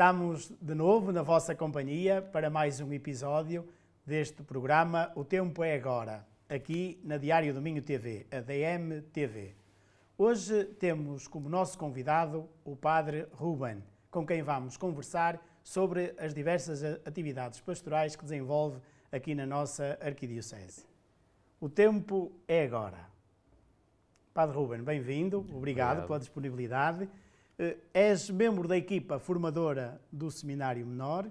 Estamos de novo na vossa companhia para mais um episódio deste programa O Tempo é Agora, aqui na Diário Domingo TV, a DM TV. Hoje temos como nosso convidado o Padre Ruben, com quem vamos conversar sobre as diversas atividades pastorais que desenvolve aqui na nossa Arquidiocese. O tempo é agora. Padre Ruben, bem-vindo, obrigado, obrigado pela disponibilidade. Eh, és membro da equipa formadora do Seminário Menor.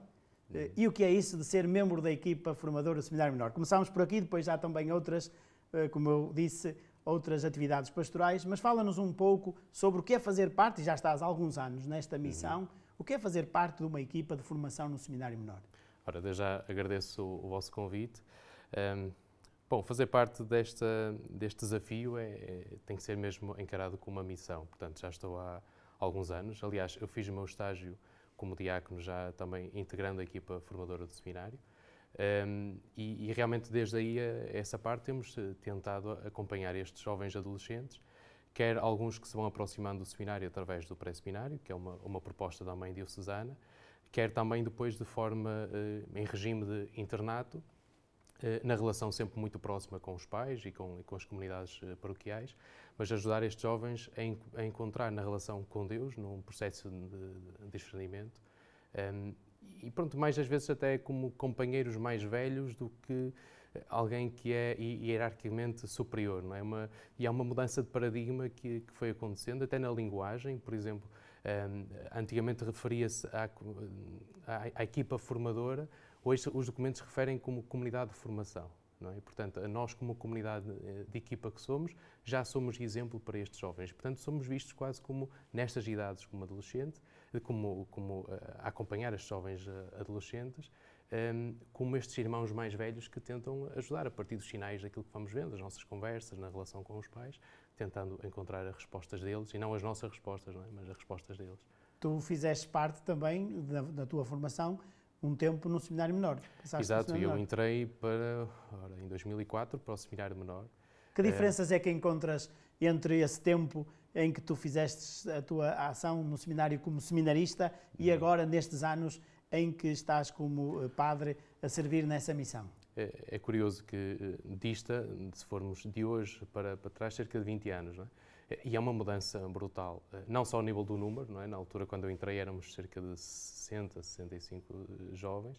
Uhum. E o que é isso de ser membro da equipa formadora do Seminário Menor? Começámos por aqui, depois há também outras, eh, como eu disse, outras atividades pastorais, mas fala-nos um pouco sobre o que é fazer parte, e já estás há alguns anos nesta missão, uhum. o que é fazer parte de uma equipa de formação no Seminário Menor. Ora, desde já agradeço o, vosso convite. Um, ehm, bom, fazer parte desta, deste desafio é, é, tem que ser mesmo encarado como uma missão, portanto já estou há. A alguns anos. Aliás, eu fiz o meu estágio como diácono, já também integrando a equipa formadora do seminário. Um, e, e, realmente desde aí a, eh, essa parte temos eh, tentado acompanhar estes jovens adolescentes, quer alguns que se vão aproximando do seminário através do pré-seminário, que é uma, uma proposta da mãe Susana. quer também depois de forma uh, em regime de internato, eh, na relação sempre muito próxima com os pais e com, e com as comunidades eh, paroquiais, mas ajudar estes jovens a, a, encontrar na relação com Deus, num processo de, de discernimento, um, ehm, e pronto, mais às vezes até como companheiros mais velhos do que eh, alguém que é hierarquicamente superior, não é? Uma, e há uma mudança de paradigma que, que foi acontecendo, até na linguagem, por exemplo, um, ehm, antigamente referia-se à, à, à equipa formadora, Hoje os documentos referem como comunidade de formação. Não é? portanto, nós, como comunidade eh, de equipa que somos, já somos exemplo para estes jovens. Portanto, somos vistos quase como, nestas idades, como adolescente, eh, como, como eh, acompanhar estes jovens adolescentes, ehm, como estes irmãos mais velhos que tentam ajudar a partir dos sinais daquilo que vamos vendo, das nossas conversas, na relação com os pais, tentando encontrar as respostas deles, e não as nossas respostas, não é? mas as respostas deles. Tu fizeste parte também, da, da tua formação, um tempo no seminário menor. Exato, eu menor. entrei para, ora, em 2004 para o seminário menor. Que eh, diferenças é... é que encontras entre esse tempo em que tu fizeste a tua ação no seminário como seminarista e uhum. agora nestes anos em que estás como eh, padre a servir nessa missão? É, é curioso que eh, dista, se formos de hoje para, para trás, cerca de 20 anos, não é? E é uma mudança brutal, eh, não só ao nível do número, não é? na altura quando eu entrei éramos cerca de 60, 65 eh, jovens,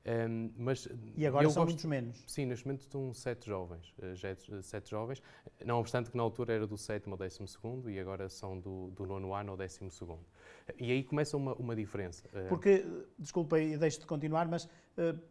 um, ehm, mas e agora são gosto, muitos menos? Sim, neste momento estão sete jovens, eh, é eh, sete jovens, não obstante que na altura era do sétimo ao décimo segundo e agora são do, do nono ano ao décimo segundo. E aí começa uma, uma diferença. Eh. Porque, desculpa, deixo de continuar, mas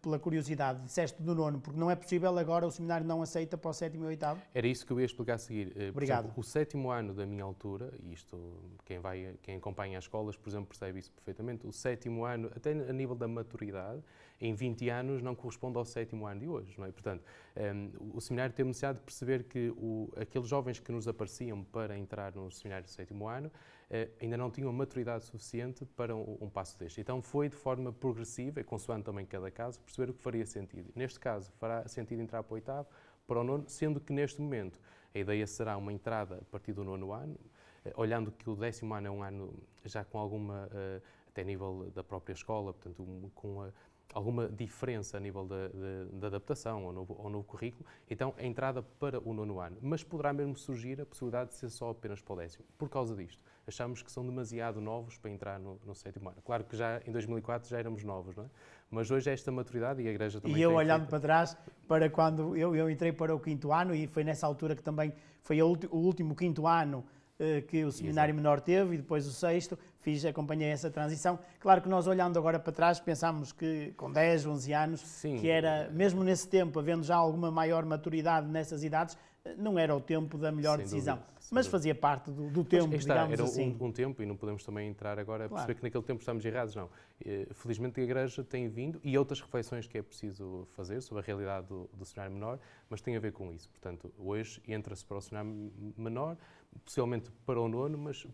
pela curiosidade, disseste do nono, porque não é possível agora o seminário não aceita para o sétimo e oitavo? Era isso que eu ia explicar a seguir. Obrigado. Exemplo, o sétimo ano da minha altura, e isto quem, vai, quem acompanha as escolas, por exemplo, percebe isso perfeitamente, o sétimo ano, até a nível da maturidade, em 20 anos não corresponde ao sétimo ano de hoje. Não é? Portanto, um, ehm, o seminário teve necessidade de perceber que o, aqueles jovens que nos apareciam para entrar no seminário do sétimo ano uh, ainda não tinham maturidade suficiente para um, um, passo deste. Então foi de forma progressiva, e consoante também cada caso, perceber o que faria sentido. Neste caso, fará sentido entrar para o oitavo, para o nono, sendo que neste momento a ideia será uma entrada a partir do nono ano, eh, olhando que o décimo ano é um ano já com alguma, eh, até nível da própria escola, portanto, com a alguma diferença a nível da adaptação ao novo, ao novo currículo, então a entrada para o nono ano. Mas poderá mesmo surgir a possibilidade de ser só apenas para o décimo. Por causa disto, achamos que são demasiado novos para entrar no, no sétimo ano. Claro que já em 2004 já éramos novos, não é? Mas hoje é esta maturidade e a Igreja também. E eu olhando para trás, para quando eu, eu entrei para o quinto ano, e foi nessa altura que também foi o último quinto ano eh, que o seminário Exato. menor teve e depois o sexto, fiz, acompanhei essa transição. Claro que nós olhando agora para trás, pensámos que com 10, 11 anos, Sim. que era, mesmo nesse tempo, havendo já alguma maior maturidade nessas idades, não era o tempo da melhor sem decisão. Dúvida, mas dúvida. fazia parte do, do tempo, está, digamos era assim. Era um, um, tempo, e não podemos também entrar agora a perceber que naquele tempo estamos errados, não. Eh, felizmente a igreja tem vindo, e outras reflexões que é preciso fazer sobre a realidade do, do cenário menor, mas tem a ver com isso. Portanto, hoje entra-se para o cenário menor, possivelmente para o nono, mas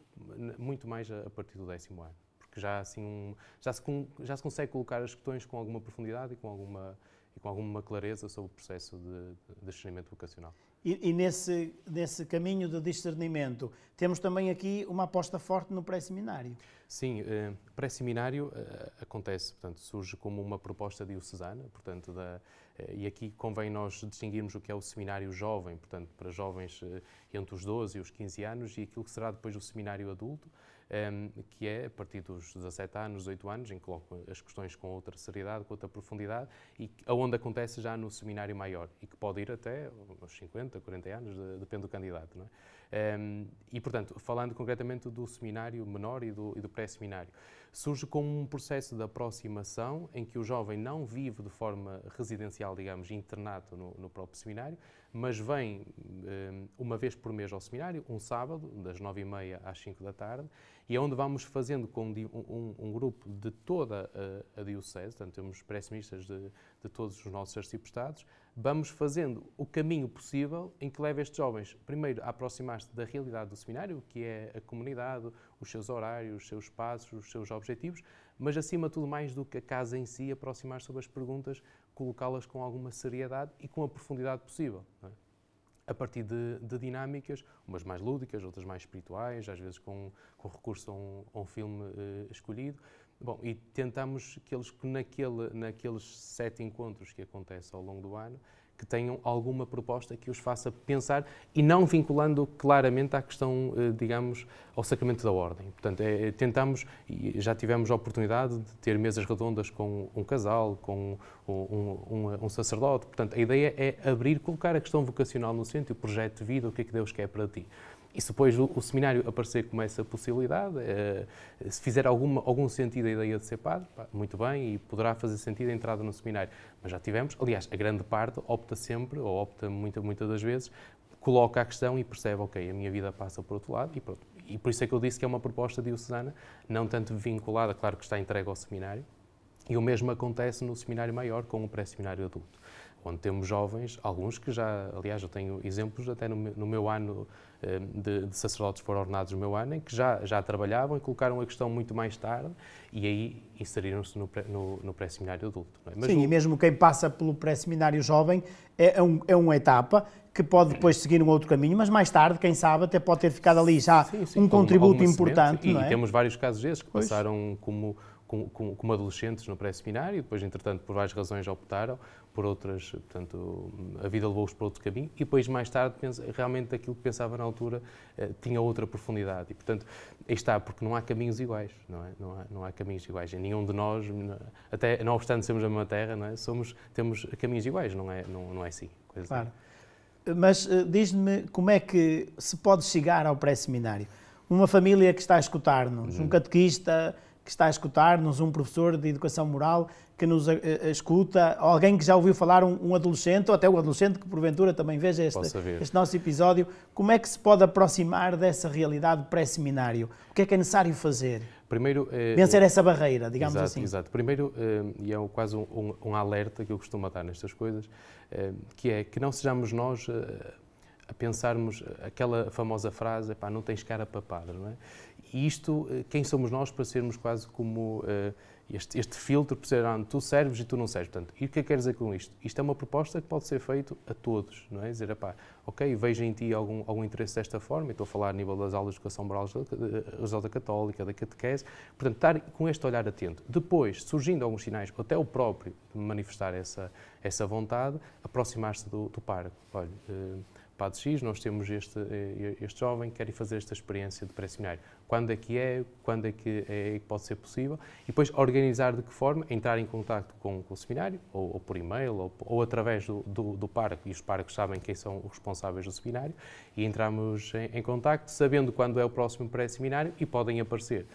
muito mais a partir do décimo ano. Porque já, assim, um, já, se, já se consegue colocar as questões com alguma profundidade e com alguma com alguma clareza sobre o processo de, de discernimento vocacional. E, e, nesse, nesse caminho de discernimento, temos também aqui uma aposta forte no pré-seminário. Sim, eh, pré-seminário eh, acontece, portanto, surge como uma proposta diocesana, portanto, da, eh, e aqui convém nós distinguirmos o que é o seminário jovem, portanto, para jovens eh, entre os 12 e os 15 anos, e aquilo que será depois o seminário adulto, um, ehm, que é a partir dos 17 anos, 18 anos, em que coloco as questões com outra seriedade, com outra profundidade, e aonde acontece já no seminário maior, e que pode ir até aos 50, 40 anos, de, depende do candidato. Não é? Um, ehm, e, portanto, falando concretamente do seminário menor e do, e do pré-seminário, surge como um processo de aproximação em que o jovem não vive de forma residencial, digamos, internato no, no próprio seminário, mas vem eh, uma vez por mês ao seminário, um sábado, das nove e meia às cinco da tarde, e é onde vamos fazendo com um, um, um grupo de toda a, a Diocese, portanto, temos pré de, de todos os nossos arciprestados, vamos fazendo o caminho possível em que leve estes jovens, primeiro, a aproximar-se da realidade do seminário, que é a comunidade, os seus horários, os seus passos, os seus objetivos, mas, acima de tudo, mais do que a casa em si, aproximar sobre as perguntas, colocá-las com alguma seriedade e com a profundidade possível. É? A partir de, de, dinâmicas, umas mais lúdicas, outras mais espirituais, às vezes com, com recurso a um, a um filme uh, escolhido, Bom, e tentamos que eles, que naquele, naqueles sete encontros que acontecem ao longo do ano, que tenham alguma proposta que os faça pensar e não vinculando claramente à questão, eh, digamos, ao sacramento da ordem. Portanto, é, é, tentamos, e já tivemos a oportunidade de ter mesas redondas com um casal, com um, um, um, um sacerdote. Portanto, a ideia é abrir, colocar a questão vocacional no centro, o projeto de vida, o que é que Deus quer para ti. E se depois o, seminário aparecer como essa possibilidade, eh, se fizer alguma, algum sentido a ideia de ser padre, muito bem, e poderá fazer sentido a entrada no seminário. Mas já tivemos, aliás, a grande parte opta sempre, ou opta muitas muita das vezes, coloca a questão e percebe, ok, a minha vida passa por outro lado e pronto. E por isso é que eu disse que é uma proposta diocesana, não tanto vinculada, claro que está entregue ao seminário, e o mesmo acontece no seminário maior com o pré-seminário adulto onde temos jovens, alguns que já, aliás, eu tenho exemplos até no, no meu ano eh, de, de, sacerdotes foram ordenados no meu ano, em que já, já trabalhavam e colocaram a questão muito mais tarde e aí inseriram-se no, no, no pré-seminário adulto. É? Sim, o... e mesmo quem passa pelo pré-seminário jovem é, é, um, é uma etapa que pode depois seguir um outro caminho, mas mais tarde, quem sabe, até pode ter ficado ali já sim, sim, um contributo importante. E, é? e, temos vários casos desses que pois. passaram como como, adolescentes no pré-seminário, depois, entretanto, por várias razões optaram, por outras, portanto, a vida levou-os para outro caminho e depois, mais tarde, realmente aquilo que pensava na altura eh, tinha outra profundidade. E, portanto, aí está, porque não há caminhos iguais, não é? Não há, não há caminhos iguais. E nenhum de nós, até não obstante sermos a mesma terra, não é? Somos, temos caminhos iguais, não é, não, não é assim. claro. Assim. Mas eh, diz-me como é que se pode chegar ao pré-seminário? Uma família que está a escutar-nos, uhum. um catequista que está a escutar-nos, um professor de educação moral que nos eh, eh, escuta, alguém que já ouviu falar, um, um adolescente, ou até o adolescente que porventura também veja este, este nosso episódio, como é que se pode aproximar dessa realidade pré-seminário? O que é que é necessário fazer? Primeiro, eh, Vencer essa barreira, digamos exato, assim. Exato. Primeiro, e é quase um, um, alerta que eu costumo dar nestas coisas, que é que não sejamos nós a pensarmos aquela famosa frase, não tens cara para padre, não é? e isto, eh, quem somos nós para sermos quase como eh, este, este filtro, para ah, tu serves e tu não serves. Portanto, e o que é eu quero dizer com isto? Isto é uma proposta que pode ser feita a todos, não é? Dizer, pá, ok, vejo em ti algum, algum interesse desta forma, estou a falar a nível das aulas de educação moral da eh, católica, da catequese, portanto, estar com este olhar atento. Depois, surgindo alguns sinais, até o próprio manifestar essa, essa vontade, aproximar-se do, do parque. Olha, Padre X, nós temos este, eh, este jovem que quer fazer esta experiência de pré-seminário. Quando é que é, quando é que, é, pode ser possível, e depois organizar de que forma, entrar em contato com, com o seminário, ou, ou por e-mail, ou, ou através do, do, do parque, e os parques sabem quem são os responsáveis do seminário, e entramos em, em contato, sabendo quando é o próximo pré-seminário, e podem aparecer.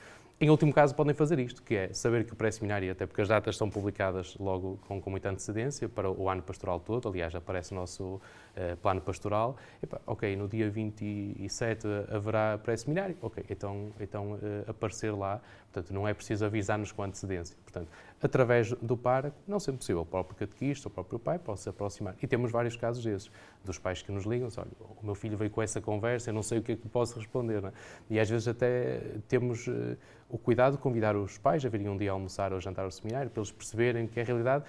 Em último caso, podem fazer isto, que é saber que o pré-seminário, até porque as datas são publicadas logo com, com muita antecedência para o ano pastoral todo, aliás, aparece o nosso uh, plano pastoral. Epa, ok, no dia 27 haverá pré-seminário, ok, então, então uh, aparecer lá, Portanto, não é preciso avisar-nos com antecedência. Portanto, através do par, não sempre possível, o próprio catequista, o próprio pai pode se aproximar. E temos vários casos desses, dos pais que nos ligam, olha, o meu filho veio com essa conversa, eu não sei o que é que posso responder. É? E às vezes até temos uh, o cuidado de convidar os pais a virem um dia almoçar ou jantar ao seminário, para eles perceberem que a realidade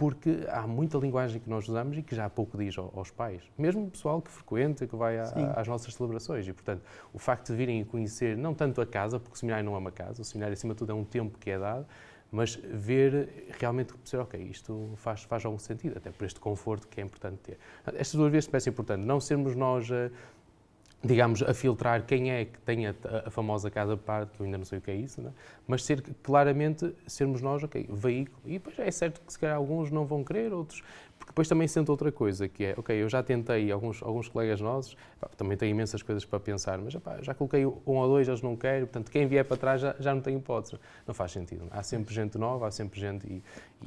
porque há muita linguagem que nós usamos e que já há pouco diz aos pais, mesmo o pessoal que frequenta, que vai a, às nossas celebrações. E, portanto, o facto de virem conhecer não tanto a casa, porque o seminário não é uma casa, o seminário, acima de tudo, é um tempo que é dado, mas ver realmente, perceber, ok, isto faz, faz algum sentido, até por este conforto que é importante ter. Estas duas vezes parece importante, não sermos nós a digamos, a filtrar quem é que tem a, a famosa casa parte, que eu ainda não sei o que é isso, né? mas ser claramente, sermos nós, ok, veículo. E depois é certo que se calhar alguns não vão querer, outros, porque depois também sente outra coisa, que é, ok, eu já tentei, alguns, alguns colegas nossos, pá, também têm imensas coisas para pensar, mas já coloquei um ou dois, eles não querem, portanto, quem vier para trás já, já não tem hipótese. Não faz sentido. Há sempre gente nova, há sempre gente... E, e,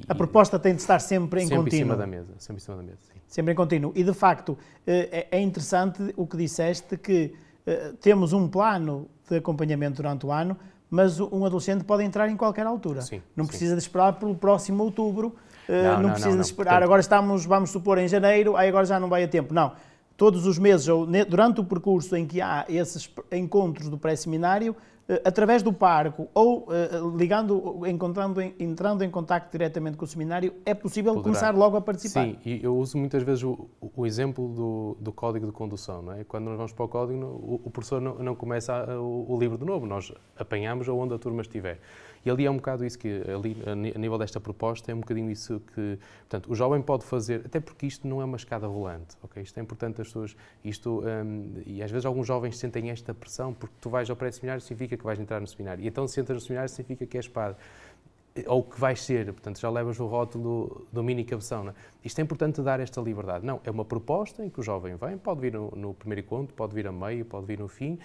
a proposta tem de estar sempre em sempre contínuo. Sempre em cima da mesa, sempre em cima da mesa, sim. Sempre em contínuo. E, de facto, eh, é, é interessante o que disseste, que eh, temos um plano de acompanhamento durante o ano, mas um adolescente pode entrar em qualquer altura. Sim, não precisa sim. de esperar pelo próximo outubro eh, não, não, precisa não, não. esperar. Portanto... Agora estamos, vamos supor, em janeiro, aí agora já não vai a tempo. Não. Todos os meses, ou durante o percurso em que há esses encontros do pré-seminário, eh, através do parco ou eh, ligando, encontrando, entrando em contato diretamente com o seminário, é possível Poderá. começar logo a participar. Sim, e eu uso muitas vezes o, o exemplo do, do, código de condução. Não é? Quando nós vamos para o código, o, o professor não, não começa o, o, livro de novo, nós apanhamos onde a turma estiver. E ali é um bocado isso que, ali, a nível desta proposta, é um bocadinho isso que, portanto, o jovem pode fazer, até porque isto não é uma escada rolante, ok? Isto é importante as pessoas, isto, um, e às vezes alguns jovens sentem esta pressão, porque tu vais ao pré-seminário significa que vais entrar no seminário, e então se entras no seminário significa que és padre ou que vais ser, portanto já levas o rótulo do mini cabeção. É? Isto é importante dar esta liberdade. Não, é uma proposta em que o jovem vem, pode vir no, no primeiro encontro, pode vir a meio, pode vir no fim,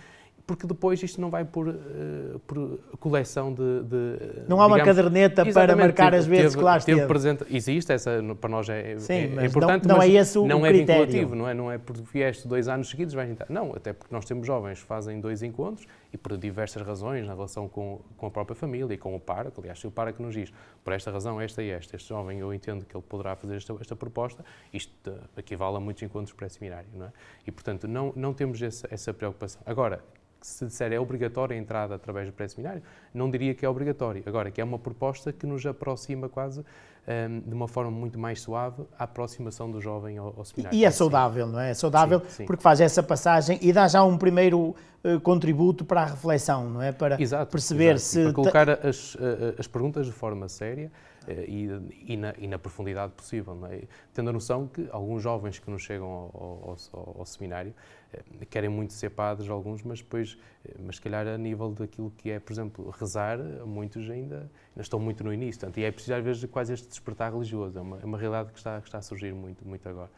porque depois isto não vai por, uh, por coleção de, de Não há digamos, uma caderneta para marcar teve, as vezes teve, que lá esteve. presente, existe, essa para nós é, é Sim, é, é mas importante, não, não mas é esse o não é critério. é vinculativo, não é, não é por vieste dois anos seguidos, vais entrar. Não, até porque nós temos jovens que fazem dois encontros e por diversas razões, na relação com, com a própria família e com o par, que, aliás, se o par que nos diz, por esta razão, esta e esta, este jovem, eu entendo que ele poderá fazer esta, esta proposta, isto eh, equivale a muitos encontros pré-seminário, não é? E, portanto, não, não temos essa, essa preocupação. Agora, se disser é obrigatória a entrada através do pré-seminário, não diria que é obrigatório. Agora, que é uma proposta que nos aproxima quase um, de uma forma muito mais suave à aproximação do jovem ao, ao seminário. E é saudável, não é? É saudável sim, sim. porque faz essa passagem e dá já um primeiro uh, contributo para a reflexão, não é? Para exato, perceber exato. se. E para colocar as, eh, eh, as perguntas de forma séria eh, e, e, na, e, na, profundidade possível. É? Tendo a noção que alguns jovens que nos chegam ao, ao, ao seminário eh, querem muito ser padres, alguns, mas depois, eh, mas se calhar a nível daquilo que é, por exemplo, rezar, muitos ainda, ainda estão muito no início. Portanto, e é preciso às vezes quase este despertar religioso, é uma, é uma realidade que está, que está a surgir muito, muito agora.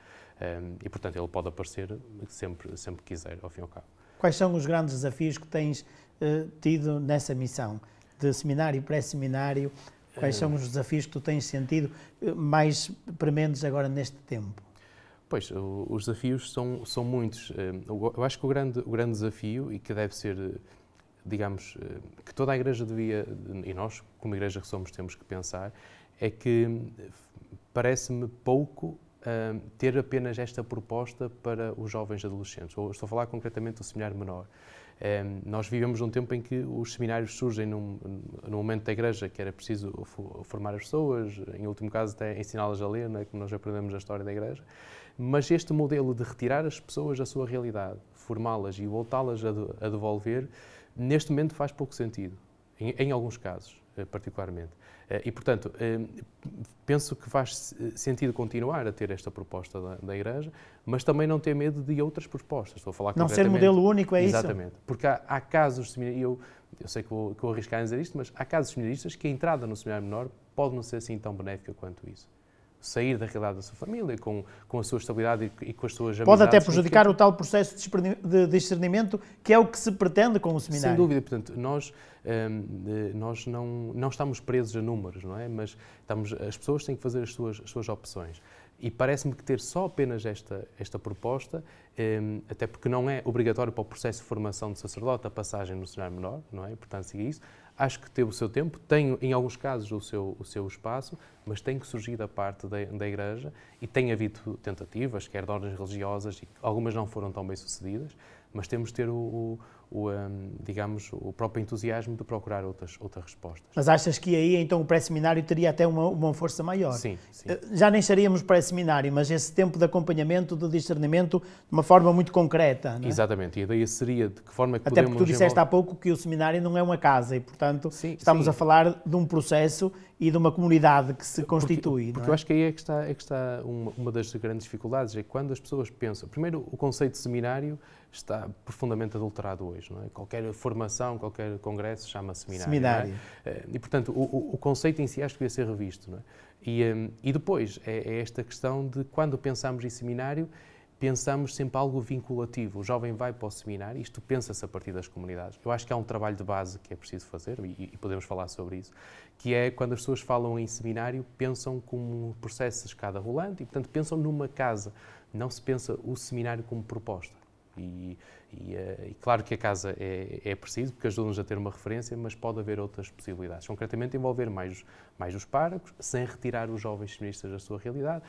Um, ehm, e, portanto, ele pode aparecer sempre, sempre quiser, ao fim e ao cabo. Quais são os grandes desafios que tens uh, tido nessa missão? De seminário, pré-seminário, Quais são os desafios que tu tens sentido mais prementes agora neste tempo? Pois, os desafios são, são muitos. Hum, eu acho que o grande, o grande desafio, e que deve ser, digamos, hum, que toda a Igreja devia, e nós, como Igreja que somos, temos que pensar, é que hum, parece-me pouco ter apenas esta proposta para os jovens adolescentes. estou a falar concretamente do seminário menor. Ehm, nós vivemos num tempo em que os seminários surgem num, num momento da igreja que era preciso formar as pessoas, em último caso até ensiná-las a ler, né, como nós aprendemos na história da igreja, mas este modelo de retirar as pessoas da sua realidade, formá-las e voltá-las a, devolver, neste momento faz pouco sentido, em, em alguns casos. Eh, particularmente. Eh, e, portanto, eh, penso que faz sentido continuar a ter esta proposta da, da Igreja, mas também não ter medo de outras propostas. Estou a falar Não ser modelo único, é exatamente, isso? Exatamente. Porque há, há casos, e eu, eu sei que vou, que vou arriscar em dizer isto, mas há casos seminaristas que a entrada no seminário menor pode não ser assim tão benéfica quanto isso sair da realidade da sua família, com, com a sua estabilidade e, e com as suas Pode amizades. Pode até prejudicar o tal processo de discernimento que é o que se pretende com o seminário. Sem dúvida, portanto, nós, hum, nós não, não estamos presos a números, não é? Mas estamos, as pessoas têm que fazer as suas, as suas opções. E parece-me que ter só apenas esta, esta proposta, ehm, até porque não é obrigatório para o processo de formação de sacerdote a passagem no cenário menor, não é? Portanto, siga isso acho que teve o seu tempo, tem, em alguns casos, o seu, o seu espaço, mas tem que surgir da parte da, da Igreja e tem havido tentativas, quer de ordens religiosas, e algumas não foram tão bem sucedidas, mas temos de ter o, o o, um, digamos, o próprio entusiasmo de procurar outras, outras respostas. Mas achas que aí então o pré-seminário teria até uma, uma força maior? Sim, sim. Eh, já nem estaríamos pré-seminário, mas esse tempo de acompanhamento, de discernimento, de uma forma muito concreta. Não é? Exatamente, e a ideia seria de que forma é que até podemos... Até porque tu disseste há pouco que o seminário não é uma casa e, portanto, sim, estamos sim. a falar de um processo e de uma comunidade que se constitui. Porque, porque é? eu acho que aí é que está, é que está uma, uma das grandes dificuldades, é quando as pessoas pensam... Primeiro, o conceito de seminário está profundamente adulterado hoje. Não é? Qualquer formação, qualquer congresso chama -se seminário. É? Eh, e, portanto, o, o, conceito em si acho que devia ser revisto. Não é? e, eh, e depois é, é esta questão de quando pensamos em seminário, pensamos sempre algo vinculativo. O jovem vai para o seminário, isto pensa-se a partir das comunidades. Eu acho que há um trabalho de base que é preciso fazer, e, e, podemos falar sobre isso, que é quando as pessoas falam em seminário, pensam como um processo de escada rolante e, portanto, pensam numa casa. Não se pensa o seminário como proposta. E e, eh, e, claro que a casa é, é preciso, porque ajuda-nos a ter uma referência, mas pode haver outras possibilidades. Concretamente, envolver mais, mais os párocos, sem retirar os jovens seministas da sua realidade,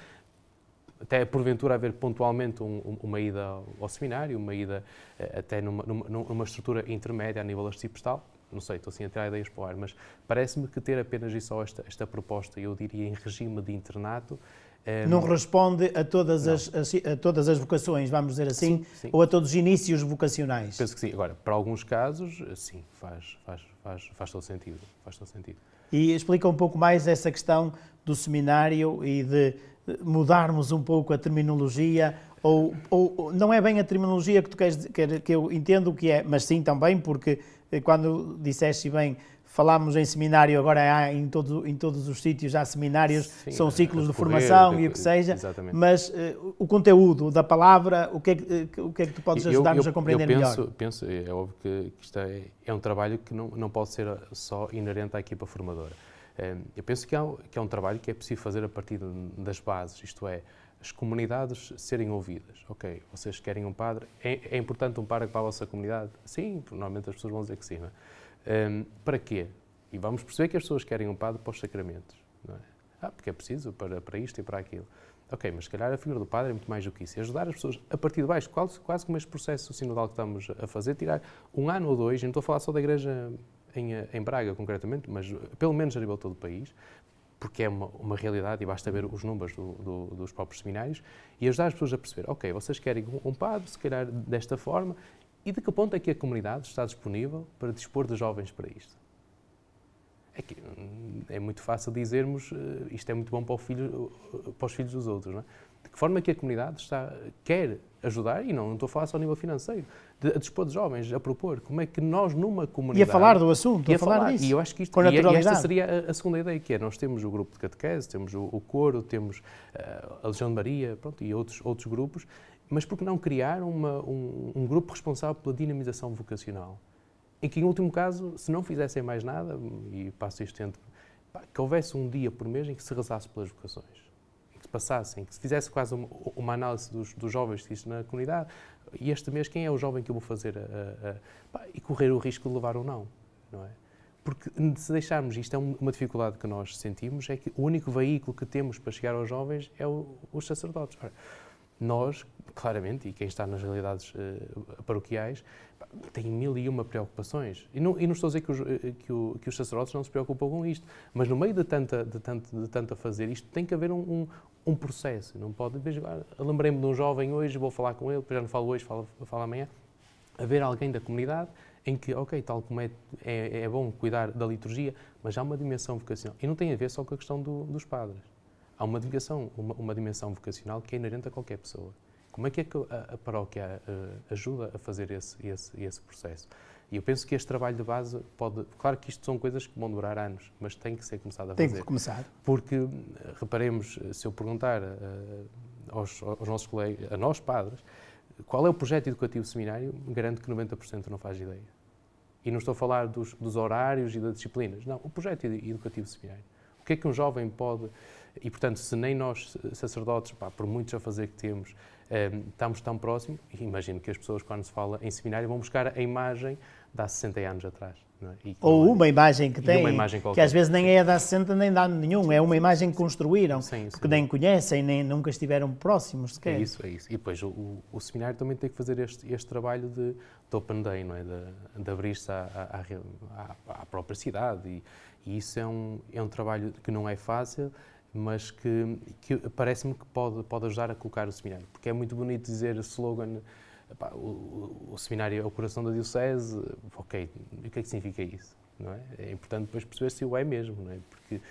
até porventura haver pontualmente um, uma ida ao seminário, uma ida eh, até numa, numa estrutura intermédia a nível arcipestal, não sei, estou assim a tirar ideias para o ar, mas parece-me que ter apenas e só esta, esta proposta, eu diria em regime de internato, Ehm, não responde a todas, não. As, a, a todas as vocações, vamos dizer assim, sim, sim. ou a todos os inícios vocacionais? Penso que sim. Agora, para alguns casos, eh, sim, faz, faz, faz, faz, todo, sentido, faz todo sentido. E explica um pouco mais essa questão do seminário e de eh, mudarmos um pouco a terminologia, ou, ou não é bem a terminologia que tu queres, que, eu entendo que é, mas sim também, porque eh, quando disseste bem falámos em seminário, agora há em, todo, em todos os sítios há seminários, Sim, são é, é ciclos de formação e o que seja, exatamente. mas uh, o conteúdo da palavra, o que é que, eh, o que, é que tu podes ajudar-nos a compreender eu penso, melhor? Penso, é, é óbvio que, que isto é, é, um trabalho que não, não pode ser só inerente à equipa formadora. Ehm, eu penso que, que é um trabalho que é possível fazer a partir das bases, isto é, as comunidades serem ouvidas. Ok, vocês querem um padre? É, é importante um padre para a vossa comunidade? Sim, normalmente as pessoas vão dizer que sim. Não é? Um, para quê? E vamos perceber que as pessoas querem um padre para os sacramentos. Não é? Ah, porque é preciso para, para isto e para aquilo. Ok, mas se calhar a figura do padre é muito mais do que isso. E é ajudar as pessoas a partir de baixo, quase, quase como este processo sinodal que estamos a fazer, tirar um ano ou dois, e não estou a falar só da igreja em, eh, em Braga concretamente, mas eh, pelo menos a nível todo o país, porque é uma, uma realidade e basta ver os números do, do, dos próprios seminários, e ajudar as pessoas a perceber, ok, vocês querem um padre, se calhar desta forma, e de que ponto é que a comunidade está disponível para dispor de jovens para isto? É, que, hum, é muito fácil dizermos eh, isto é muito bom para, filho, eh, para os filhos dos outros. Não é? De que forma é que a comunidade está, quer ajudar, e não, não estou a falar só a nível financeiro, de, a dispor de jovens, a propor como é que nós numa comunidade... E a falar do assunto, e a, falar, falar disso. E eu acho que isto, com naturalidade. É- e esta seria a, a, segunda ideia, que é nós temos o grupo de catequese, temos o, o coro, temos uh, eh, a Legião de Maria, pronto, e outros, outros grupos, mas por que não criar uma, um, um, grupo responsável pela dinamização vocacional? Em que, em último caso, se não fizessem mais nada, e passo isto entre, que houvesse um dia por mês em que se rezasse pelas vocações, em que se passassem, que se fizesse quase uma, uma análise dos, dos, jovens que existem na comunidade, e este mês quem é o jovem que eu vou fazer, a, a, e correr o risco de levar ou não, não é? Porque se deixarmos, isto é uma dificuldade que nós sentimos, é que o único veículo que temos para chegar aos jovens é o, os sacerdotes. Ora, nós, claramente, e quem está nas realidades uh, paroquiais, tem mil e uma preocupações. E não, e não estou a dizer que os, eh, eh, que, o, que os sacerdotes não se preocupam com isto, mas no meio de, tanta, de, tanto, de tanto a fazer, isto tem que haver um, um, um processo. Não pode, ah, lembrei-me de um jovem hoje, vou falar com ele, depois já não falo hoje, falo, falo amanhã. Haver alguém da comunidade em que, ok, tal como é, é, é bom cuidar da liturgia, mas há uma dimensão vocacional. E não tem a ver só com a questão do, dos padres há uma ligação, uma, uma, dimensão vocacional que é inerente a qualquer pessoa. Como é que, é que a, a paróquia a, eh, ajuda a fazer esse, esse, esse processo? E eu penso que este trabalho de base pode. Claro que isto são coisas que vão durar anos, mas tem que ser começado a tem fazer. Tem que começar. Porque, eh, reparemos, eh, se eu perguntar aos, aos, nossos colegas, a nós padres, qual é o projeto educativo seminário, garanto que 90% não faz ideia. E não estou a falar dos, dos horários e das disciplinas. Não, o projeto educativo seminário. O que é que um jovem pode e, portanto, se nem nós, sacerdotes, pá, por muitos a fazer que temos, ehm, estamos tão próximos, imagino que as pessoas, quando se fala em seminário, vão buscar a imagem de há 60 anos atrás. É? Ou é. uma imagem que tem, imagem que às vezes nem é da 60 nem dá nenhum, é uma imagem que construíram, sim, sim, que nem conhecem, nem nunca estiveram próximos sequer. É isso, é isso. E depois o, o seminário também tem que fazer este, este trabalho de, de open day, não é? de, de abrir-se à, à, à, à, própria cidade e, e isso é um, é um trabalho que não é fácil, mas que, que parece-me que pode, pode ajudar a colocar o seminário. Porque é muito bonito dizer slogan, o, o, seminário é o coração da diocese, ok, o que é que significa isso? Não é? é importante depois perceber se o é mesmo, não é? porque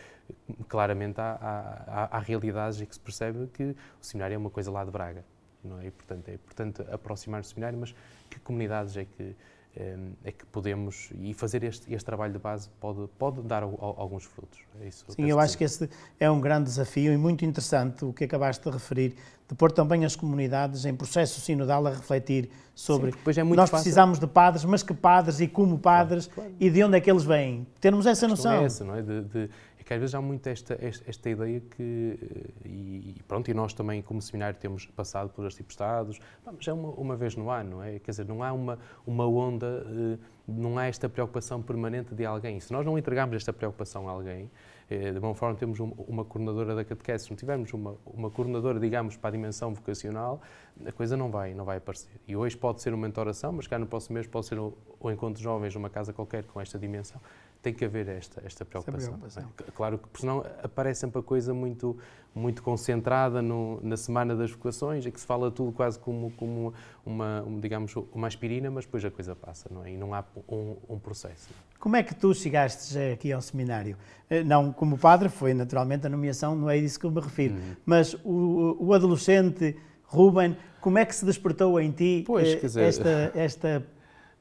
claramente há, há, há, realidades em que se percebe que o seminário é uma coisa lá de Braga, não é? E, portanto, é importante aproximar o seminário, mas que comunidades é que Ehm, é que podemos e fazer este, este trabalho de base pode, pode dar alguns frutos. É isso, Sim, eu acho que esse é um grande desafio e muito interessante o que acabaste de referir, de pôr também as comunidades em processo sinodal a refletir sobre Sim, é nós fácil. precisamos de padres, mas que padres e como padres claro, claro. e de onde é que eles vêm. Termos essa é noção. É essa, não é? De, de porque às vezes há muito esta, esta, esta ideia que, eh, e, pronto, e nós também como seminário temos passado por estes tipo estados, mas é uma, uma vez no ano, é? quer dizer, não há uma, uma onda, eh, não há esta preocupação permanente de alguém. Se nós não entregarmos esta preocupação a alguém, eh, de uma forma temos uma coordenadora da catequese, se não tivermos uma, uma coordenadora, digamos, para a dimensão vocacional, a coisa não vai, não vai aparecer. E hoje pode ser uma mentoração, mas cá no próximo mês pode ser o, o encontro de jovens numa casa qualquer com esta dimensão tem que haver esta, esta é preocupação. É. Claro que, porque senão aparece sempre a coisa muito, muito concentrada no, na semana das vocações, é que se fala tudo quase como, como uma, digamos, uma aspirina, mas depois a coisa passa, não é? E não há um, um processo. É? Como é que tu chegaste aqui ao seminário? Eh, não como padre, foi naturalmente a nomeação, não é disso que eu me refiro, uhum. mas o, o adolescente Ruben, como é que se despertou em ti pois, eh, esta, esta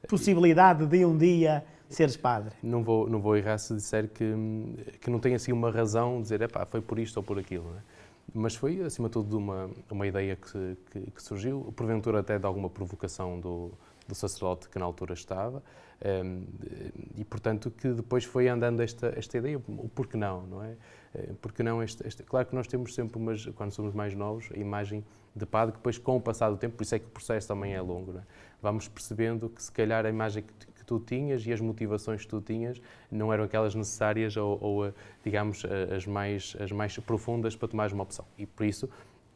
possibilidade de um dia seres padre. Não vou, não vou errar se disser que, que não tem assim uma razão de dizer, epá, foi por isto ou por aquilo, né? Mas foi, acima de tudo, uma, uma ideia que, que, que, surgiu, porventura até de alguma provocação do, do sacerdote que na altura estava, ehm, e portanto que depois foi andando esta, esta ideia, o porquê não, não é? Eh, Porque não este, este, claro que nós temos sempre, umas, quando somos mais novos, a imagem de padre que depois com o passar do tempo, por isso é que o processo também é longo, é? vamos percebendo que se calhar a imagem que tu tinhas e as motivações que tu tinhas não eram aquelas necessárias ou, ou eh, digamos, eh, as mais, as mais profundas para tomar uma opção. E por isso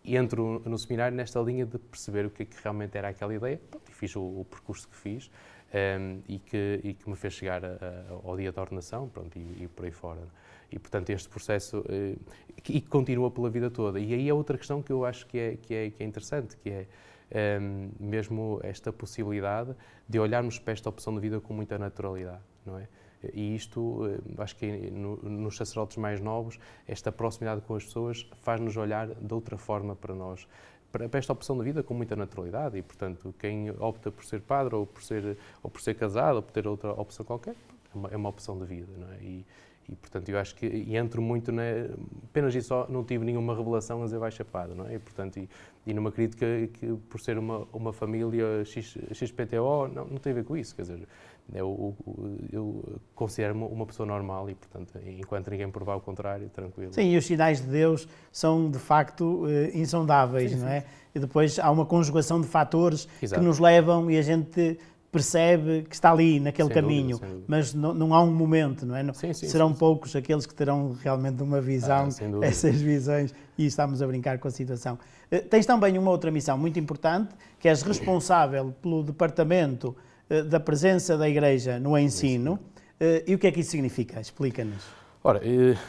entro no seminário nesta linha de perceber o que, é que realmente era aquela ideia e fiz o, o percurso que fiz. Um, ehm, e, que, e, que, me fez chegar a, a, ao dia da ordenação pronto, e, e, por aí fora. Né? E, portanto, este processo eh, e que, e continua pela vida toda. E aí é outra questão que eu acho que é, que é, que é interessante, que é um, ehm, mesmo esta possibilidade de olharmos para esta opção de vida com muita naturalidade, não é? E isto, eh, acho que no, nos sacerdotes mais novos, esta proximidade com as pessoas faz-nos olhar de outra forma para nós, para, esta opção de vida com muita naturalidade e, portanto, quem opta por ser padre ou por ser, ou por ser casado ou por ter outra opção qualquer, é uma, é uma opção de vida, não é? E, e, portanto, eu acho que e entro muito na. Apenas e só não tive nenhuma revelação a dizer vai chapado, não é? E, portanto, e, e numa crítica que, por ser uma, uma família X, XPTO, não, não tem a ver com isso, quer dizer, eu, é eu, considero-me uma pessoa normal e, portanto, enquanto ninguém provar o contrário, tranquilo. Sim, e os sinais de Deus são, de facto, eh, insondáveis, sim, sim. não é? E depois há uma conjugação de fatores Exato. que nos levam e a gente percebe que está ali naquele sem caminho, dúvida, mas não, não, há um momento, não é? Sim, sim, Serão sim, poucos aqueles que terão realmente uma visão, ah, essas visões, e estamos a brincar com a situação. Uh, tens também uma outra missão muito importante, que és responsável pelo departamento uh, da presença da Igreja no ensino. Uh, e o que é que isso significa? Explica-nos. Ora,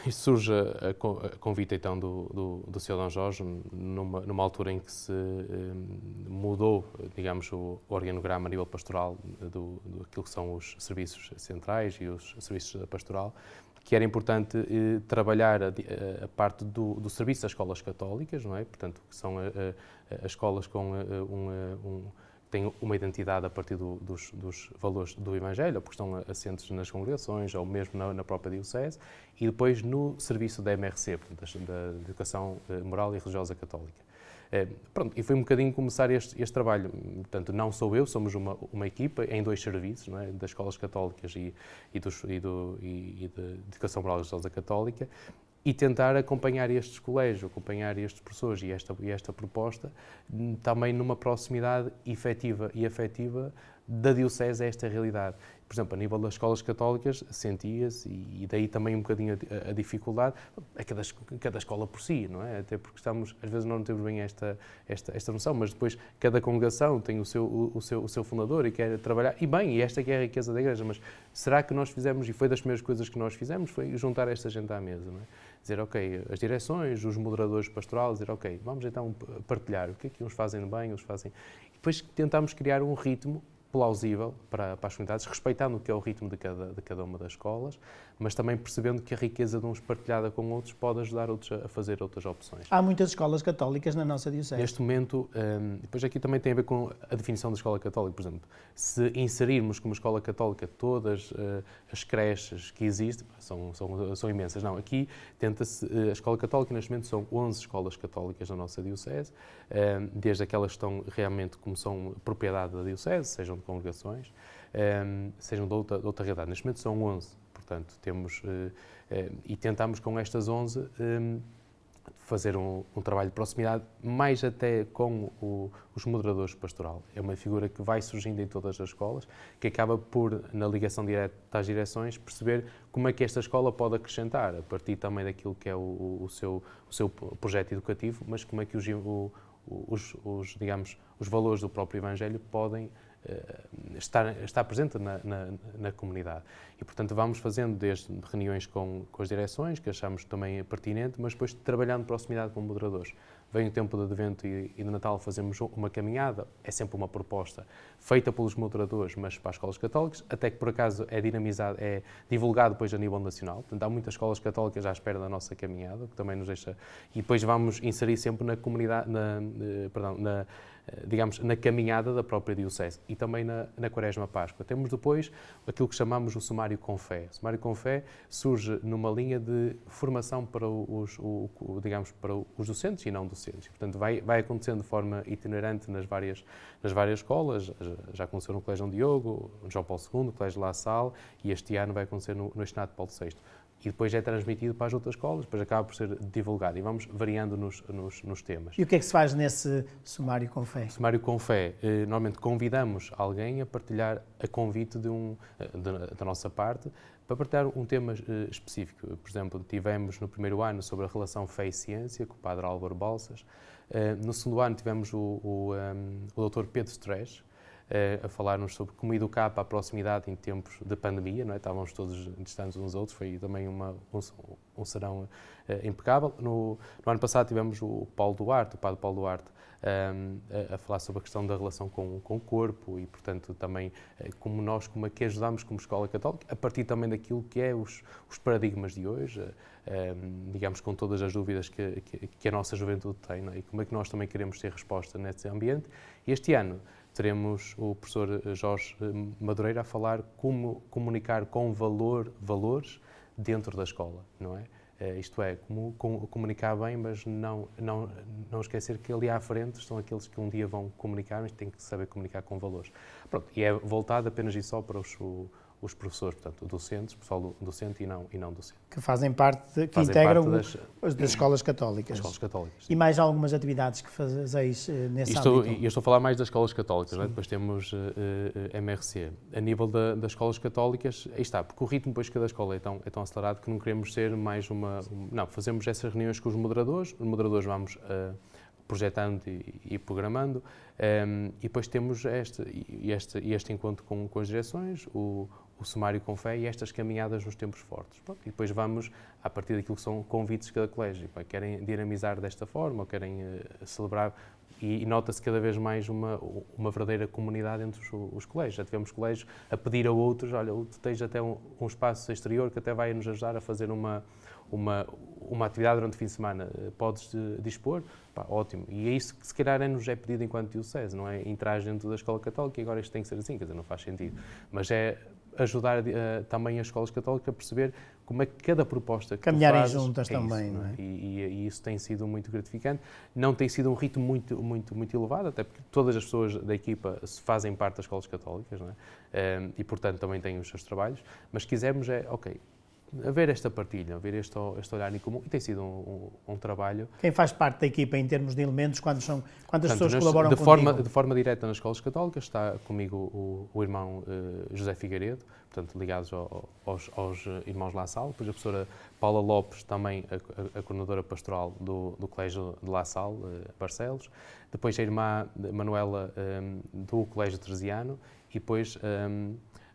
isso surge a convite então do, do, do Sr. Dom Jorge, numa, numa, altura em que se hum, mudou, digamos, o organograma a nível pastoral do, do aquilo que são os serviços centrais e os serviços da pastoral, que era importante eh, trabalhar a, a parte do, do, serviço das escolas católicas, não é? Portanto, que são eh, eh, as escolas com um, um têm uma identidade a partir do, dos, dos, valores do Evangelho, porque estão assentes nas congregações ou mesmo na, na própria Diocese, e depois no serviço da MRC, portanto, da, da Educação eh, Moral e Religiosa Católica. É, pronto, e foi um bocadinho começar este, este trabalho. Portanto, não sou eu, somos uma, uma equipa em dois serviços, é? das escolas católicas e, e, dos, e, do, e, e da Educação Moral e Religiosa Católica, e tentar acompanhar estes colégios, acompanhar estes professores e esta, e esta proposta hum, também numa proximidade efetiva e afetiva da Diocese a esta realidade. Por exemplo, a nível das escolas católicas, sentia-se, e daí também um bocadinho a, a dificuldade, a é cada, cada, escola por si, não é? Até porque estamos, às vezes não temos bem esta, esta, esta noção, mas depois cada congregação tem o seu, o, o, seu, o seu fundador e quer trabalhar, e bem, e esta é a riqueza da Igreja, mas será que nós fizemos, e foi das primeiras coisas que nós fizemos, foi juntar esta gente à mesa, não é? dizer, ok, as direções, os moderadores pastorais, dizer, ok, vamos então partilhar o que é que uns fazem no bem, uns fazem. E depois tentámos criar um ritmo plausível para, para as comunidades, respeitando o que é o ritmo de cada, de cada uma das escolas, mas também percebendo que a riqueza de uns partilhada com outros pode ajudar outros a fazer outras opções. Há muitas escolas católicas na nossa diocese. Neste momento, um, depois aqui também tem a ver com a definição da escola católica, por exemplo. Se inserirmos como escola católica todas uh, as creches que existem, são, são, são imensas. Não, aqui tenta-se, eh, a escola católica neste momento são 11 escolas católicas na nossa diocese, hum, desde aquelas que estão realmente como são propriedade da diocese, sejam congregações, ehm, sejam de outra, de outra realidade. Neste momento são 11, portanto, temos eh, eh, e tentamos com estas 11 ehm, fazer um, um, trabalho de proximidade, mais até com o, os moderadores pastoral. É uma figura que vai surgindo em todas as escolas, que acaba por, na ligação direta às direções, perceber como é que esta escola pode acrescentar, a partir também daquilo que é o, o seu, o seu projeto educativo, mas como é que os, os, os, digamos, os valores do próprio Evangelho podem está, eh, está presente na, na, na, comunidade. E, portanto, vamos fazendo desde reuniões com, com as direções, que achamos também pertinente, mas depois trabalhando de proximidade com moderadores. Vem o tempo do Advento e, e do Natal, fazemos uma caminhada, é sempre uma proposta feita pelos moderadores, mas para as escolas católicas, até que por acaso é dinamizado, é divulgado depois a nível nacional. Portanto, há muitas escolas católicas à espera da nossa caminhada, que também nos deixa. E depois vamos inserir sempre na comunidade, na, eh, perdão, na eh, digamos, na caminhada da própria Diocese e também na, na Quaresma Páscoa. Temos depois aquilo que chamamos o Sumário com Fé. O Sumário com Fé surge numa linha de formação para os, o, o, digamos, para os docentes e não docentes. Portanto, vai, vai acontecendo de forma itinerante nas várias, nas várias escolas. Já aconteceu no Colégio Diogo, no João Paulo II, no Colégio La Salle e este ano vai acontecer no, no Estado Paulo VI e depois é transmitido para as outras escolas, depois acaba por ser divulgado e vamos variando nos, nos, nos temas. E o que é que se faz nesse sumário com fé? Sumário com fé, eh, normalmente convidamos alguém a partilhar a convite de um, eh, da nossa parte para partilhar um tema eh, específico. Por exemplo, tivemos no primeiro ano sobre a relação fé e ciência com o padre Álvaro Balsas, eh, no segundo ano tivemos o, o, um, ehm, o Dr. Pedro Stresch, eh, a falar-nos sobre como educar para a proximidade em tempos de pandemia, não é? estávamos todos distantes uns dos outros, foi também uma, um, um serão eh, impecável. No, no, ano passado tivemos o Paulo Duarte, o padre Paulo Duarte, ehm, a, a falar sobre a questão da relação com, com o corpo e, portanto, também eh, como nós, como é que ajudamos como escola católica, a partir também daquilo que é os, os paradigmas de hoje, um, ehm, digamos, com todas as dúvidas que, que, que a nossa juventude tem, é? e como é que nós também queremos ter resposta nesse ambiente. Este ano teremos o professor eh, Jorge eh, Madureira a falar como comunicar com valor valores dentro da escola, não é? Eh, isto é, como, comunicar bem, mas não, não, não esquecer que ali à frente estão aqueles que um dia vão comunicar, mas têm que saber comunicar com valores. Pronto, e é voltado apenas e só para os, os professores, portanto, docentes, pessoal docente e não, e não docente. Que fazem parte, de, que fazem integram parte das, eh, das, escolas católicas. escolas católicas. E mais algumas atividades que fazeis eh, nesse e estou, âmbito? Eu estou a falar mais das escolas católicas, é? depois temos uh, eh, uh, MRC. A nível da, das escolas católicas, aí está, porque o ritmo depois cada escola é tão, é tão acelerado que não queremos ser mais uma... Um, não, fazemos essas reuniões com os moderadores, os moderadores vamos... Uh, projetando e, e programando. Um, e depois temos este, este, este encontro com, com as direções, o, o sumário com fé e estas caminhadas nos tempos fortes. Pronto, e depois vamos a partir daquilo que são convites de cada colégio. Pá, querem dinamizar desta forma, ou querem uh, celebrar. E, e nota-se cada vez mais uma, uma verdadeira comunidade entre os, os, colégios. Já tivemos colégios a pedir a outros: olha, tu tens até um, um espaço exterior que até vai nos ajudar a fazer uma, uma, uma atividade durante o fim de semana, eh, podes eh, dispor? Pá, ótimo. E é isso que se calhar é nos é pedido enquanto diocese, não é? Entrar dentro da escola católica e agora isto tem que ser assim, quer dizer, não faz sentido. Mas é ajudar uh, também as escolas católicas a perceber como é que cada proposta que Caminharem fazes, juntas é também, isso, é? não é? E, e, e, isso tem sido muito gratificante. Não tem sido um ritmo muito, muito, muito elevado, até porque todas as pessoas da equipa fazem parte das escolas católicas, não é? Uh, e, portanto, também têm os seus trabalhos. Mas quisermos é, ok, haver esta partilha, haver este, este olhar em comum, e tem sido um, um, um, trabalho... Quem faz parte da equipa em termos de elementos, quantos são, quantas Portanto, pessoas nas, colaboram de contigo? de forma direta nas escolas católicas está comigo o, o irmão uh, José Figueiredo, portanto, ligados ao, aos, aos eh, irmãos La Salle, depois a professora Paula Lopes, também a, a, a coordenadora pastoral do, do Colégio de La Salle, eh, Barcelos, depois a irmã Manuela do Colégio Teresiano, e depois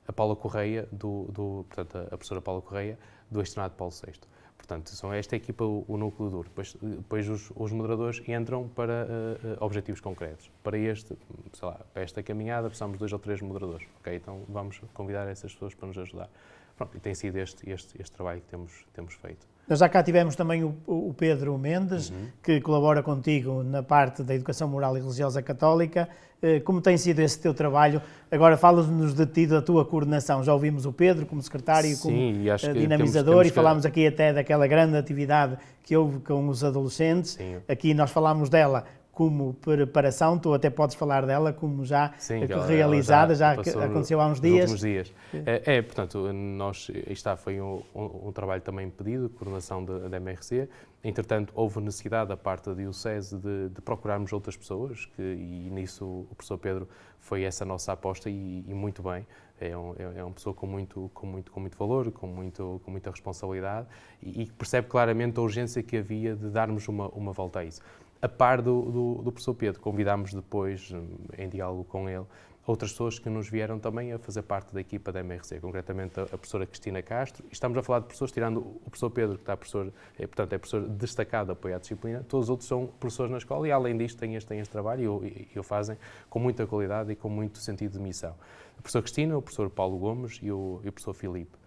a Paula Correia, do, do, portanto, a professora Paula Correia, do Estrenado Paulo VI. Portanto, são esta equipa o, o núcleo duro. Depois, depois os, os moderadores entram para uh, objetivos concretos. Para, este, sei lá, para esta caminhada precisamos de dois ou três moderadores. Okay? Então vamos convidar essas pessoas para nos ajudar. Pronto, e tem sido este, este, este trabalho que temos, temos feito. Nós já cá tivemos também o, o Pedro Mendes, uhum. que colabora contigo na parte da educação moral e religiosa católica. Eh, como tem sido esse teu trabalho? Agora fala-nos de ti, da tua coordenação. Já ouvimos o Pedro como secretário, Sim, como eh, dinamizador, temos, temos e falámos aqui até daquela grande atividade que houve com os adolescentes. Sim. Aqui nós falámos dela como preparação, tu até podes falar dela como já Sim, realizada, já, já aconteceu há uns dias. dias. É. é, portanto, nós, está foi um, um, trabalho também pedido, coordenação da MRC. Entretanto, houve necessidade da parte da Diocese de, de procurarmos outras pessoas, que, e nisso o professor Pedro foi essa nossa aposta e, e muito bem. É, um, é, é uma pessoa com muito, com muito, com muito valor, com, muito, com muita responsabilidade e, e percebe claramente a urgência que havia de darmos uma, uma volta a isso a par do, do, do professor Pedro. Convidámos depois, hum, em diálogo com ele, outras pessoas que nos vieram também a fazer parte da equipa da MRC, concretamente a, professora Cristina Castro. Estamos a falar de professores, tirando o professor Pedro, que está professor, é, portanto, é professor destacado, apoia a disciplina, todos os outros são professores na escola e, além disto, têm este, têm este trabalho e, o fazem com muita qualidade e com muito sentido de missão. A professora Cristina, o professor Paulo Gomes e o, e o professor Filipe.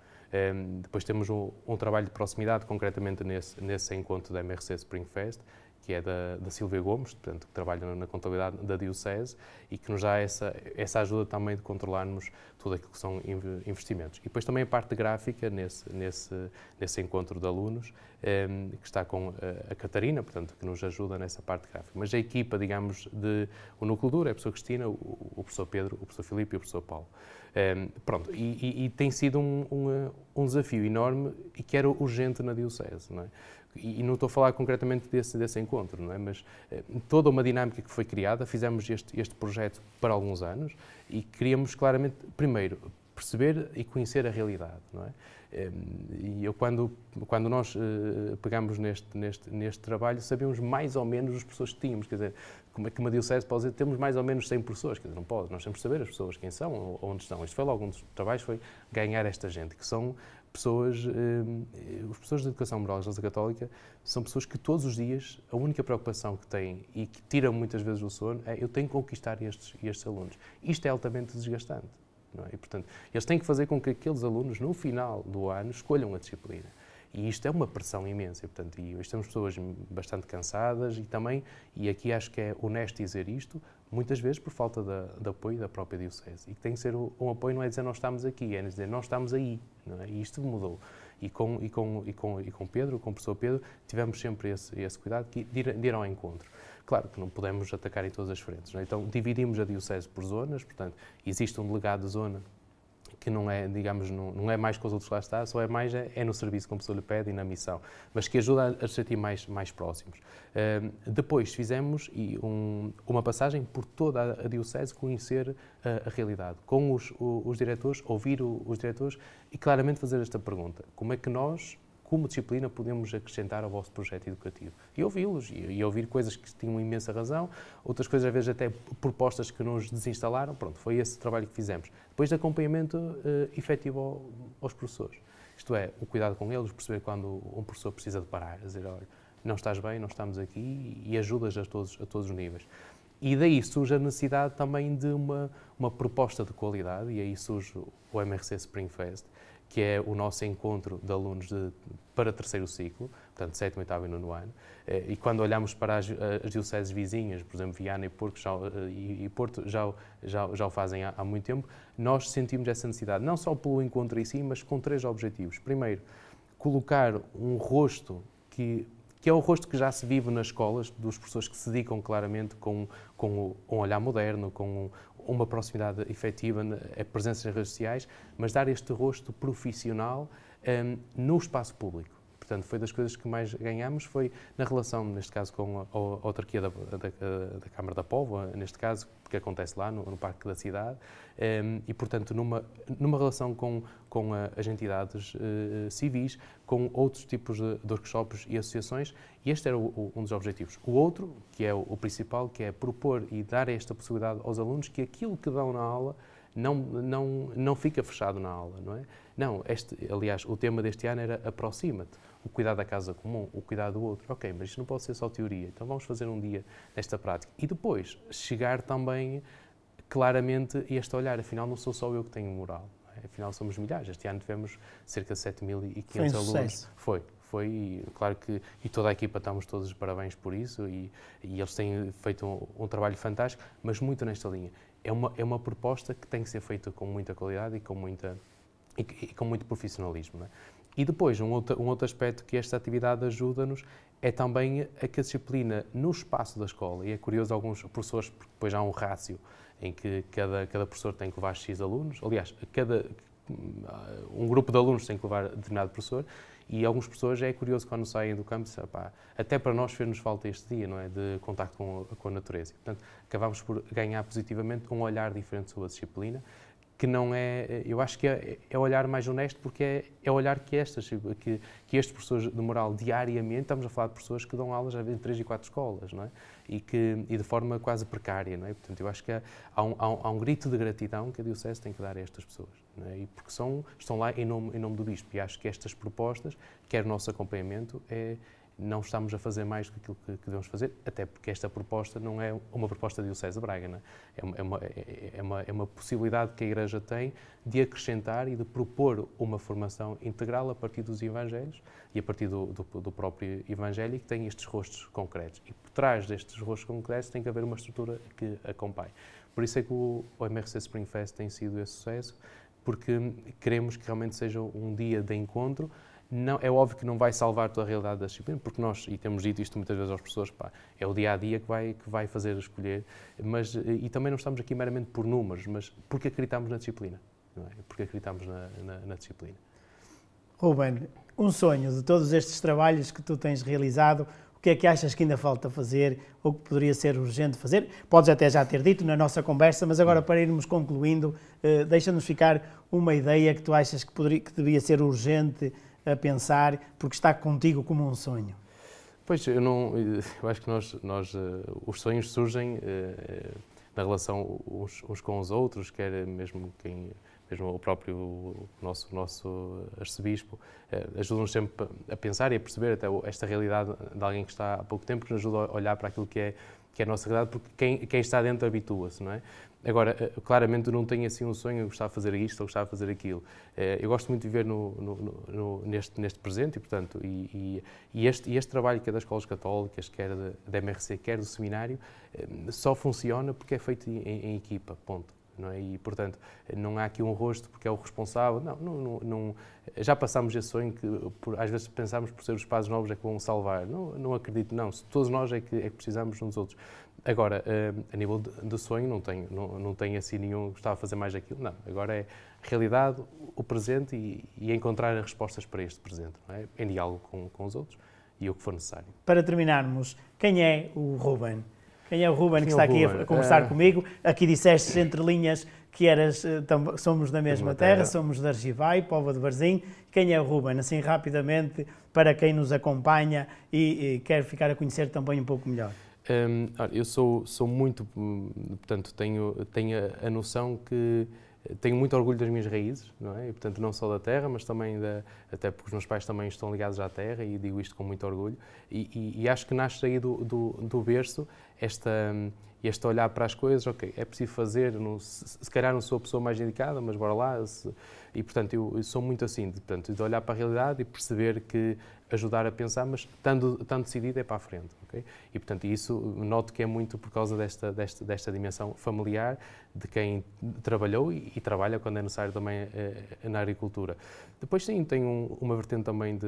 Um, depois temos um, um, trabalho de proximidade, concretamente nesse, nesse encontro da MRC Spring Fest, que é da, da Silvia Gomes, portanto, que trabalha na contabilidade da Diocese e que nos dá essa, essa ajuda também de controlarmos tudo aquilo que são investimentos. E depois também a parte gráfica nesse, nesse, nesse encontro de alunos, ehm, que está com a, a, Catarina, portanto, que nos ajuda nessa parte gráfica. Mas a equipa, digamos, de o núcleo duro é a professora Cristina, o, o professor Pedro, o professor Filipe e o professor Paulo. Ehm, pronto, e, e, e, tem sido um, um, um desafio enorme e que era urgente na Diocese, não é? e, não estou a falar concretamente desse, desse encontro, não é? mas eh, toda uma dinâmica que foi criada, fizemos este, este projeto para alguns anos e queríamos claramente, primeiro, perceber e conhecer a realidade, não é? Ehm, e eu, quando, quando nós eh, pegámos pegamos neste, neste, neste trabalho, sabíamos mais ou menos as pessoas que tínhamos. Quer dizer, como é que uma diocese pode dizer temos mais ou menos 100 pessoas? Quer dizer, não pode. Nós temos que saber as pessoas quem são, onde estão. Isto foi logo um dos trabalhos, foi ganhar esta gente, que são pessoas, eh, os professores de educação moral da Católica são pessoas que todos os dias a única preocupação que têm e que tiram muitas vezes o sono é eu tenho que conquistar estes, estes alunos. Isto é altamente desgastante. Não é? E, portanto, eles têm que fazer com que aqueles alunos, no final do ano, escolham a disciplina. E isto é uma pressão imensa, e, portanto, e estamos pessoas bastante cansadas e também, e aqui acho que é honesto dizer isto, muitas vezes por falta de, de apoio da própria Diocese. E que tem que ser um apoio, não é dizer nós estamos aqui, é dizer nós estamos aí. Não é? E isto mudou. E com, e, com, e, com, e com Pedro, com o professor Pedro, tivemos sempre esse, esse cuidado de ir, de ir ao encontro. Claro que não podemos atacar em todas as frentes. Não é? Então, dividimos a Diocese por zonas, portanto, existe um delegado de zona que não é, digamos, não, não é mais com os outros lá está, só é mais é, é no serviço que o pessoa lhe pede e na missão, mas que ajuda a, se sentir mais, mais próximos. Hum, depois fizemos um, uma passagem por toda a, a Diocese, conhecer a realidade, com os, o, os diretores, ouvir o, os diretores e claramente fazer esta pergunta: como é que nós como disciplina podemos acrescentar ao vosso projeto educativo. E ouvi-los, e, ouvir coisas que tinham imensa razão, outras coisas, às vezes, até propostas que nos desinstalaram. Pronto, foi esse trabalho que fizemos. Depois de acompanhamento uh, efetivo ao, aos professores. Isto é, o cuidado com eles, perceber quando um professor precisa de parar, dizer, olha, não estás bem, não estamos aqui, e ajudas a todos, a todos os níveis. E daí surge a necessidade também de uma, uma proposta de qualidade, e aí surge o MRC Spring Fest, que é o nosso encontro de alunos de, para terceiro ciclo, portanto, sétimo, oitavo e nono ano. Eh, e quando olhamos para as, eh, as dioceses vizinhas, por exemplo, Viana e Porto, já, eh, e Porto já, já, já o fazem há, há muito tempo, nós sentimos essa necessidade, não só pelo encontro em si, mas com três objetivos. Primeiro, colocar um rosto que que é o rosto que já se vive nas escolas, dos professores que se dedicam claramente com, com um olhar moderno, com uma proximidade efetiva, né, a presença nas redes sociais, mas dar este rosto profissional um, no espaço público. Portanto, foi das coisas que mais ganhamos foi na relação, neste caso, com a, autarquia da, da, da, Câmara da Póvoa, neste caso, que acontece lá no, no Parque da Cidade, um, ehm, e, portanto, numa, numa relação com, com a, as entidades uh, civis, com outros tipos de, de, workshops e associações, e este era o, o, um dos objetivos. O outro, que é o, o principal, que é propor e dar esta possibilidade aos alunos que aquilo que dão na aula não, não, não fica fechado na aula, não é? Não, este, aliás, o tema deste ano era aproxima-te, o cuidado da casa comum, o cuidado do outro. Ok, mas isto não pode ser só teoria, então vamos fazer um dia desta prática. E depois, chegar também claramente este olhar, afinal não sou só eu que tenho moral, é? afinal somos milhares. Este ano tivemos cerca de 7.500 um alunos. Foi, foi, e, claro que, e toda a equipa estamos todos de parabéns por isso, e, e eles têm feito um, um trabalho fantástico, mas muito nesta linha. É uma, é uma proposta que tem que ser feita com muita qualidade e com muita e, com muito profissionalismo. É? E depois, um outro, um outro aspecto que esta atividade ajuda-nos é também a que a disciplina no espaço da escola, e é curioso alguns professores, porque depois há um rácio em que cada, cada professor tem que levar X alunos, aliás, cada, hum, um grupo de alunos tem que levar determinado professor, e alguns professores é curioso quando saem do campo, pá, até para nós fez-nos falta este dia, não é, de contacto com, com a natureza. Portanto, acabamos por ganhar positivamente um olhar diferente sobre a disciplina, que não é, eh, eu acho que é, é olhar mais honesto porque é, é olhar que estas, que, que estes professores de moral diariamente, estamos a falar de pessoas que dão aulas em três e quatro escolas, não é? E, que, e de forma quase precária, não é? Portanto, eu acho que há, há, um, há um, grito de gratidão que a Diocese tem que dar a estas pessoas, não é? E porque são, estão lá em nome, em nome do Bispo e acho que estas propostas, quer o nosso acompanhamento, é, não estamos a fazer mais do que aquilo que, que devemos fazer, até porque esta proposta não é uma proposta de Diocese de Braga, né? é, uma, é, uma, é, é, uma, é uma possibilidade que a Igreja tem de acrescentar e de propor uma formação integral a partir dos Evangelhos e a partir do, do, do próprio Evangelho que tem estes rostos concretos. E por trás destes rostos concretos tem que haver uma estrutura que acompanhe. Por isso é que o, o MRC Fest tem sido esse sucesso, porque queremos que realmente seja um dia de encontro não, é óbvio que não vai salvar toda a realidade da disciplina, porque nós, e temos dito isto muitas vezes às pessoas, pá, é o dia a dia que vai, que vai fazer escolher, mas, eh, e também não estamos aqui meramente por números, mas porque acreditamos na disciplina. Não é? Porque acreditamos na, na, na disciplina. Ruben, um sonho de todos estes trabalhos que tu tens realizado, o que é que achas que ainda falta fazer ou que poderia ser urgente fazer? Podes até já ter dito na nossa conversa, mas agora hum. para irmos concluindo, eh, deixa-nos ficar uma ideia que tu achas que, poderia, que devia ser urgente a pensar, porque está contigo como um sonho? Pois, eu, não, eu acho que nós, nós eh, os sonhos surgem eh, eh, na relação uns, uns, com os outros, quer mesmo quem mesmo o próprio nosso nosso arcebispo ajuda-nos sempre a pensar e a perceber até esta realidade de alguém que está há pouco tempo que nos ajuda a olhar para aquilo que é que é a nossa realidade, porque quem, quem está dentro habitua-se, não é? Agora, eh, claramente eu não tenho assim um sonho, eu gostava de fazer isto ou gostava de fazer aquilo. Eh, eu gosto muito de viver no, no, no, neste, neste presente e, portanto, e, e, este, e este trabalho que é das escolas católicas, quer da MRC, quer do seminário, eh, só funciona porque é feito em, em equipa, ponto. Não é? E, portanto, não há aqui um rosto porque é o responsável. Não, não, não já passámos esse sonho que por, às vezes pensamos por ser os pais novos é que vão salvar. Não, não acredito, não. Todos nós é que, é que precisamos uns dos outros. Agora, hum, a nível do sonho, não tenho, não, não tenho assim nenhum, gostava de fazer mais daquilo, não. Agora é realidade, o presente e, e encontrar respostas para este presente, é? em diálogo com, com os outros e o que for necessário. Para terminarmos, quem é o Ruben? Quem é o Ruben Quem que é está aqui a conversar é... comigo? Aqui disseste entre linhas que eras, eh, tam, somos da mesma terra, terra, somos de Argivai, povo de Barzim. Quem é o Ruben? Assim, rapidamente, para quem nos acompanha e, e quer ficar a conhecer também um pouco melhor. Hum, eu sou, sou muito, hum, portanto, tenho, tenho a, a noção que eh, tenho muito orgulho das minhas raízes, não é? E, portanto, não só da terra, mas também da, até porque os meus pais também estão ligados à terra e digo isto com muito orgulho. E, e, e acho que nasce aí do, do, do berço esta, este olhar para as coisas, ok, é preciso fazer, se, se calhar não sou a pessoa mais indicada, mas bora lá. Se, e portanto, eu, eu, sou muito assim, de, portanto, de olhar para a realidade e perceber que ajudar a pensar, mas estando, estando decidido é para a frente. Okay? E portanto, isso noto que é muito por causa desta, desta, desta dimensão familiar, de quem trabalhou e, e trabalha quando é necessário também eh, eh na agricultura. Depois, sim, tenho um uma vertente também de,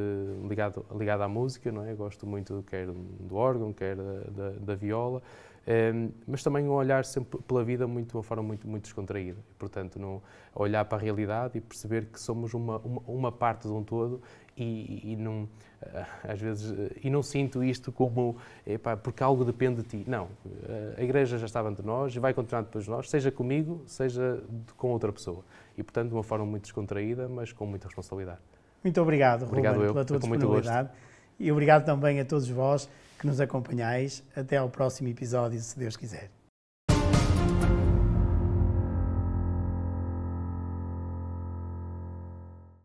ligado, ligada à música, não é? Eu gosto muito quer do órgão, quer da, da, da viola, um, ehm, mas também um olhar sempre pela vida muito, de uma forma muito, muito descontraída. Portanto, não, olhar para a realidade e perceber que somos uma, uma, uma parte de um todo e, e, não eh, às vezes eh, e não sinto isto como epá, porque algo depende de ti não eh, a igreja já estava entre nós e vai continuar depois de nós seja comigo seja com outra pessoa e portanto de uma forma muito descontraída mas com muita responsabilidade muito obrigado, obrigado Ruben, eu. pela tua disponibilidade. E obrigado também a todos vós que nos acompanhais. Até ao próximo episódio, se Deus quiser.